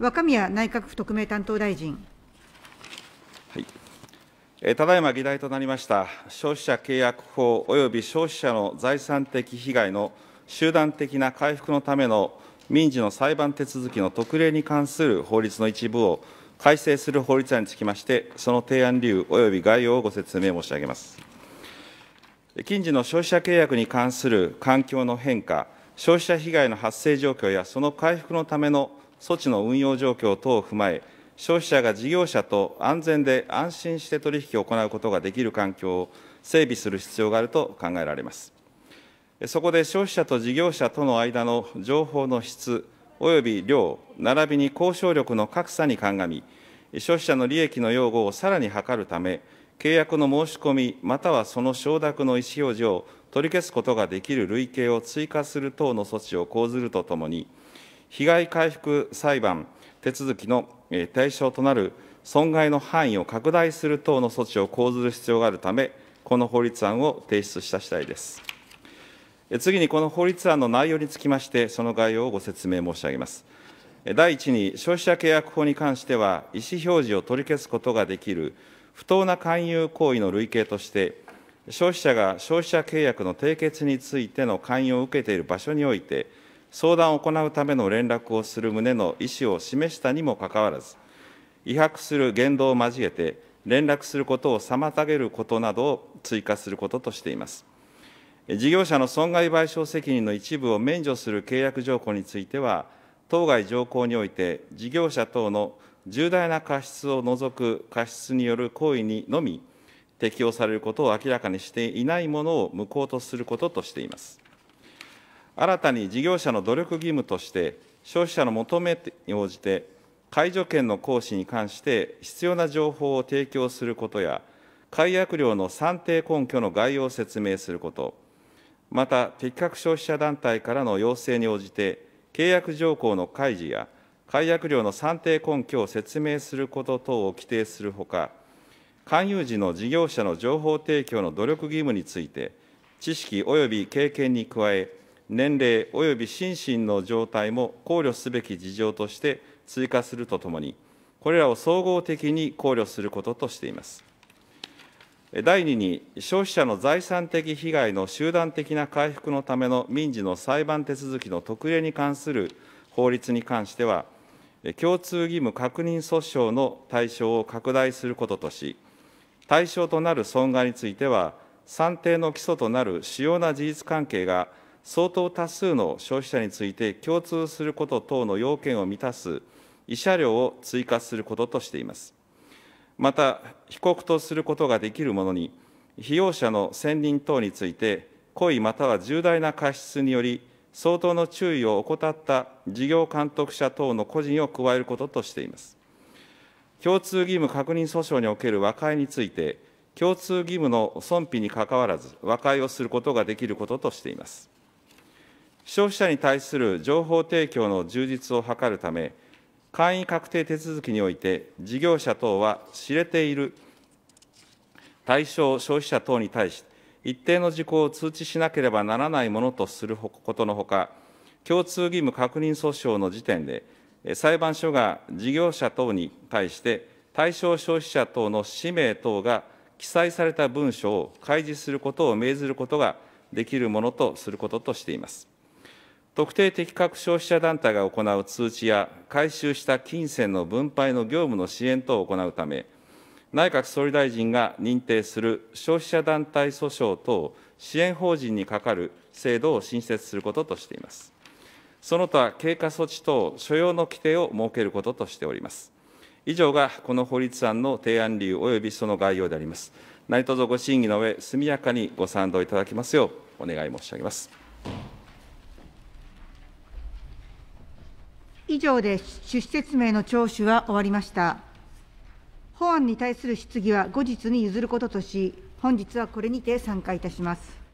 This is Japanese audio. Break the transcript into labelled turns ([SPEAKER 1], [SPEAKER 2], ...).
[SPEAKER 1] 若宮内閣府特命担当大臣。はい、ただいま議題となりました消費者契約法及び消費者の財産的被害の集団的な回復のための民事の裁判手続きの特例に関する法律の一部を改正する法律案につきまして、その提案理由及び概要をご説明申し上げます。近時の消費者契約に関する環境の変化、消費者被害の発生状況やその回復のための措置の運用状況等を踏まえ、消費者が事業者と安全で安心して取引を行うことができる環境を整備する必要があると考えられます。そこで消費者と事業者との間の情報の質及び量、並びに交渉力の格差に鑑み、消費者の利益の擁護をさらに図るため、契約の申し込み、またはその承諾の意思表示を取り消すことができる類型を追加する等の措置を講ずるとともに、被害回復裁判手続きの対象となる損害の範囲を拡大する等の措置を講ずる必要があるため、この法律案を提出した次第です。次にこの法律案の内容につきまして、その概要をご説明申し上げます。第1に、消費者契約法に関しては、意思表示を取り消すことができる不当な勧誘行為の類型として、消費者が消費者契約の締結についての勧誘を受けている場所において、相談を行うための連絡をする旨の意思を示したにもかかわらず、違迫する言動を交えて、連絡することを妨げることなどを追加することとしています。事業者の損害賠償責任の一部を免除する契約条項については、当該条項において、事業者等の重大な過失を除く過失による行為にのみ適用されることを明らかにしていないものを無効とすることとしています。新たに事業者の努力義務として、消費者の求めに応じて、介助権の行使に関して必要な情報を提供することや、解約料の算定根拠の概要を説明すること、また、適格消費者団体からの要請に応じて、契約条項の開示や、解約料の算定根拠を説明すること等を規定するほか、勧誘時の事業者の情報提供の努力義務について、知識及び経験に加え、年齢及び心身の状態も考慮すべき事情として追加するとともに、これらを総合的に考慮することとしています。第2に、消費者の財産的被害の集団的な回復のための民事の裁判手続きの特例に関する法律に関しては、共通義務確認訴訟の対象を拡大することとし、対象となる損害については、算定の基礎となる主要な事実関係が相当多数の消費者について共通すること等の要件を満たす慰謝料を追加することとしています。また、被告とすることができるものに、被用者の選任等について、故意または重大な過失により、相当の注意を怠った事業監督者等の個人を加えることとしています。共通義務確認訴訟における和解について、共通義務の損否にかかわらず、和解をすることができることとしています。消費者に対する情報提供の充実を図るため、簡易確定手続きにおいて、事業者等は知れている対象消費者等に対し、一定の事項を通知しなければならないものとすることのほか、共通義務確認訴訟の時点で、裁判所が事業者等に対して、対象消費者等の氏名等が記載された文書を開示することを命ずることができるものとすることとしています。特定適格消費者団体が行う通知や、回収した金銭の分配の業務の支援等を行うため、内閣総理大臣が認定する消費者団体訴訟等支援法人に係る制度を新設することとしています。その他、経過措置等所要の規定を設けることとしております。以上がこの法律案の提案理由及びその概要であります。何卒ご審議の上、速やかにご賛同いただきますようお願い申し上げます。以上で趣旨説明の聴取は終わりました。法案に対する質疑は後日に譲ることとし、本日はこれにて参加いたします。